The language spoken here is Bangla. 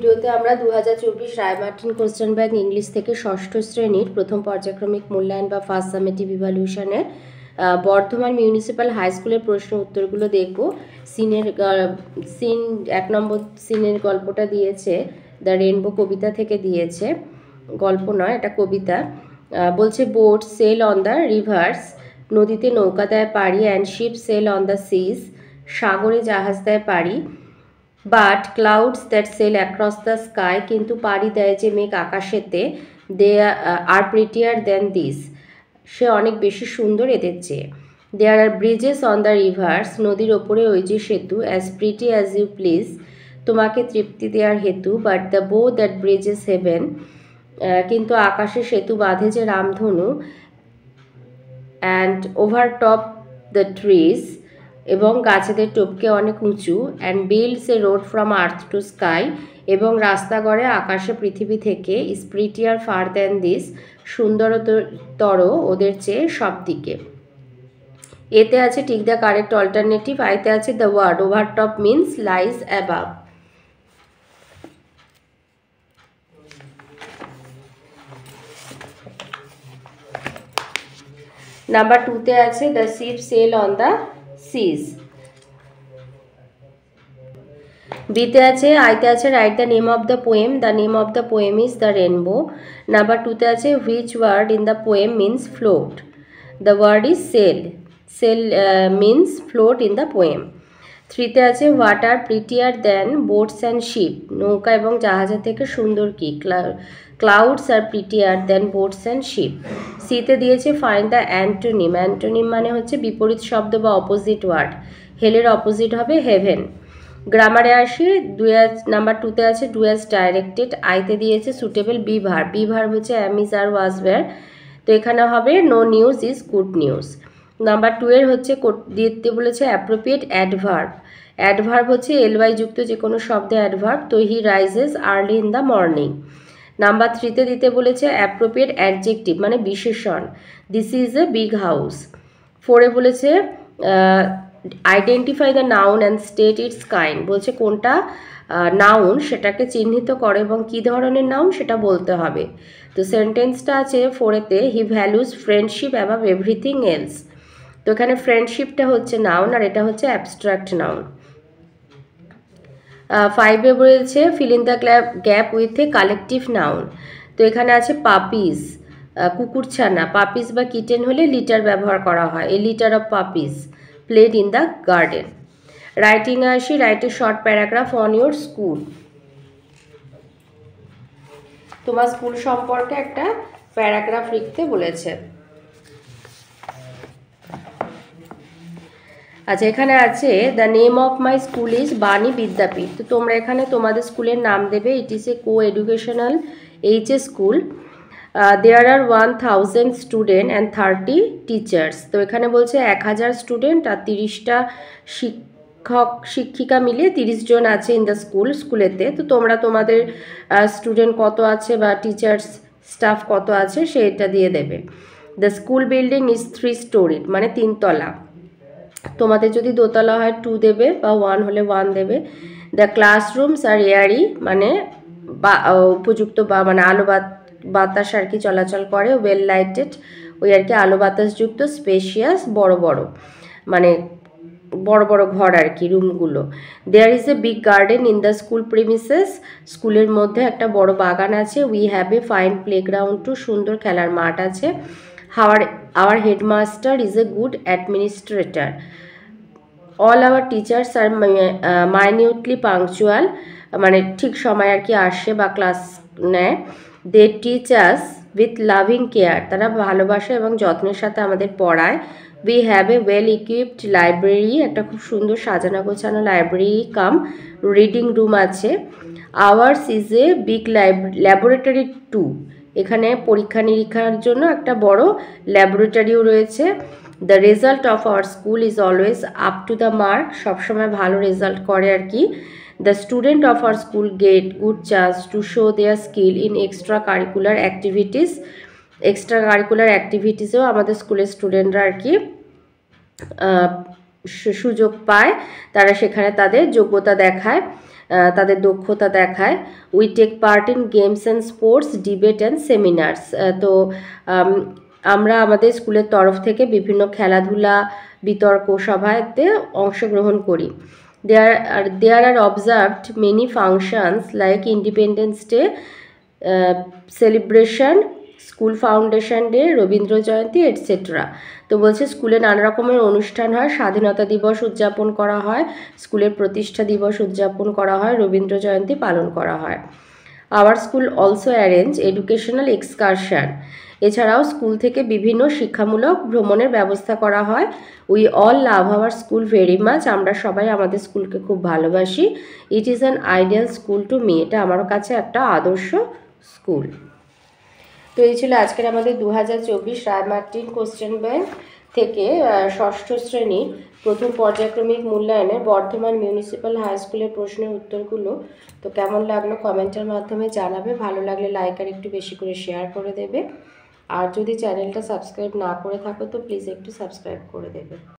ভিডিওতে আমরা দু হাজার চব্বিশ Ray Martin question bank English থেকে ষষ্ঠ শ্রেণীর প্রথম পর্যায়ক্রমিক মূল্যায়ন বা ফার্স্ট সামেটিভ ইভ্যালুয়েশনের বর্ধমান মিউনিসিপ্যাল হাই স্কুলের প্রশ্ন উত্তরগুলো দেখব সিনের সিন এক নম্বর সিনের গল্পটা দিয়েছে দ্য রেনবো কবিতা থেকে দিয়েছে গল্প নয় এটা কবিতা বলছে boat sail on the rivers নদীতে নৌকা দেয় পাড়ি and ship sail on the seas সাগরে জাহাজ দেয় পাড়ি but clouds that sail across the sky কিন্তু পাড়ি দেয় যে মেঘ আকাশেতে দে আর প্রিটিয়ার দেন দিস সে অনেক বেশি সুন্দর এদের চেয়ে there are bridges on the rivers নদীর ওপরে ওই যে সেতু as pretty as you please তোমাকে তৃপ্তি দেওয়ার হেতু but the bow that bridges heaven কিন্তু আকাশে সেতু বাঁধে যে রামধনু অ্যান্ড ওভারটপ দ্য ট্রিজ এবং গাছেদের টোপকে অনেক উঁচু and builds a road from earth to sky এবং রাস্তা গড়ে আকাশে পৃথিবী থেকে স্প্রিটিয়ার ফার দ্যান দিস সুন্দরতর ওদের চেয়ে সব দিকে এতে আছে টিক দ্য কারেক্ট অল্টারনেটিভ আইতে আছে the word over top means lies above number টুতে আছে the ship sail on the seas বিতে আছে আইতে আছে right the name of the poem the name of the poem is the rainbow number টুতে আছে which word in the poem means float the word is sail sail means float in the poem থ্রিতে আছে water prettier than boats and ship নৌকা এবং জাহাজের থেকে সুন্দর কি ক্লাউডস আর prettier than boats and ship সিতে দিয়েছে ফাইন দ্য অ্যান্টোনিম অ্যান্টোনিম মানে হচ্ছে বিপরীত শব্দ বা অপোজিট ওয়ার্ড হেলের অপোজিট হবে হেভেন গ্রামারে আসি ডুয়াস নাম্বার টুতে আছে ডুয়াস ডাইরেক্টেড আইতে দিয়েছে সুটেবল বিভার বিভার হচ্ছে অ্যামিজ আর ওয়াজওয়্যার তো এখানে হবে no news is good news number টুয়ের হচ্ছে দিতে বলেছে অ্যাপ্রোপ্রিয়েট অ্যাডভার্ব অ্যাডভার্ব হচ্ছে এলওয়াই যুক্ত যে কোনো শব্দে অ্যাডভার্ব তো he rises early in the morning number থ্রিতে দিতে বলেছে অ্যাপ্রোপ্রিয়েট অ্যাডজেক্টিভ মানে বিশেষণ this is a big house ফোরে বলেছে identify the noun and state its kind বলছে কোনটা নাউন সেটাকে চিহ্নিত করে এবং কী ধরনের নাউন সেটা বলতে হবে তো সেন্টেন্সটা আছে ফোরেতে he values friendship above everything else তো এখানে ফ্রেন্ডশিপটা হচ্ছে নাউন আর এটা হচ্ছে অ্যাবস্ট্রাক্ট নাউন ফাইভে বলেছে fill in the gap with a collective noun তো এখানে আছে পাপিস কুকুরছানা পাপিস বা কিটেন হলে লিটার ব্যবহার করা হয় a litter of puppies played in the garden রাইটিংয়ে আসি write a short paragraph on your school তোমার স্কুল সম্পর্কে একটা প্যারাগ্রাফ লিখতে বলেছে আচ্ছা এখানে আছে the name of my school is Bani Vidyapith তো তোমরা এখানে তোমাদের স্কুলের নাম দেবে it is A co coeducational H A school there are one thousand student and thirty teachers তো এখানে বলছে এক হাজার স্টুডেন্ট আর তিরিশটা শিক্ষক শিক্ষিকা মিলে তিরিশ জন আছে ইন দ্য স্কুল স্কুলেতে তো তোমরা তোমাদের স্টুডেন্ট কত আছে বা টিচার্স স্টাফ কত আছে সেটা দিয়ে দেবে the school building is three storied মানে তিনতলা তোমাদের যদি দোতলা হয় টু দেবে বা ওয়ান হলে ওয়ান দেবে দ্য ক্লাসরুমস আর এয়ারি মানে বা উপযুক্ত বা মানে আলো বাতাস আর কি চলাচল করে ওয়েল লাইটেড ওই আর কি আলো বাতাসযুক্ত স্পেশিয়াস বড় বড় মানে বড় বড় ঘর আর কি রুমগুলো there is a big garden in the school premises স্কুলের মধ্যে একটা বড় বাগান আছে we have a fine playground too সুন্দর খেলার মাঠ আছে Our, our headmaster is a good administrator. All our teachers are uh, minutely punctual. মানে ঠিক সময় আর কি আসে বা ক্লাস নেয় the teachers with loving care তারা ভালোবাসা এবং যত্নের সাথে আমাদের পড়ায় we have a well equipped library একটা খুব সুন্দর সাজানো গোছানো লাইব্রেরি কাম রিডিং রুম আছে ours is a big laboratory too এখানে পরীক্ষা নিরীক্ষার জন্য একটা বড় ল্যাবরেটরিও রয়েছে the result of our school is always up to the mark সবসময় ভালো রেজাল্ট করে আর কি the student of our school get good chance to show their skill in extra curricular activities extra curricular অ্যাক্টিভিটিসেও আমাদের স্কুলের স্টুডেন্টরা আর কি সুযোগ পায় তারা সেখানে তাদের যোগ্যতা দেখায় তাদের দক্ষতা দেখায় we take part in games and sports debate and seminars তো আমরা আমাদের স্কুলের তরফ থেকে বিভিন্ন খেলাধুলা বিতর্ক সভাতে অংশগ্রহণ করি there are there are observed many functions like independence day celebration school foundation day Rabindra Jayanti etcetera তো বলছে স্কুলে নানা রকমের অনুষ্ঠান হয় স্বাধীনতা দিবস উদযাপন করা হয় স্কুলের প্রতিষ্ঠা দিবস উদযাপন করা হয় রবীন্দ্র জয়ন্তী পালন করা হয় our school also arrange educational excursion এছাড়াও স্কুল থেকে বিভিন্ন শিক্ষামূলক ভ্রমণের ব্যবস্থা করা হয় we all love our school very much আমরা সবাই আমাদের স্কুলকে খুব ভালোবাসি it is an ideal school to me এটা আমার কাছে একটা আদর্শ স্কুল তো এই ছিল আজকের আমাদের দু হাজার চব্বিশ রায় মার্টিন কোশ্চেন ব্যাংক থেকে ষষ্ঠ শ্রেণীর প্রথম পর্যায়ক্রমিক মূল্যায়নে বর্ধমান মিউনিসিপ্যাল হাই স্কুলের প্রশ্নের উত্তরগুলো তো কেমন লাগলো কমেন্টের মাধ্যমে জানাবে ভালো লাগলে লাইক আর একটু বেশি করে শেয়ার করে দেবে আর যদি চ্যানেলটা সাবস্ক্রাইব না করে থাকো তো প্লিজ একটু সাবস্ক্রাইব করে দেবে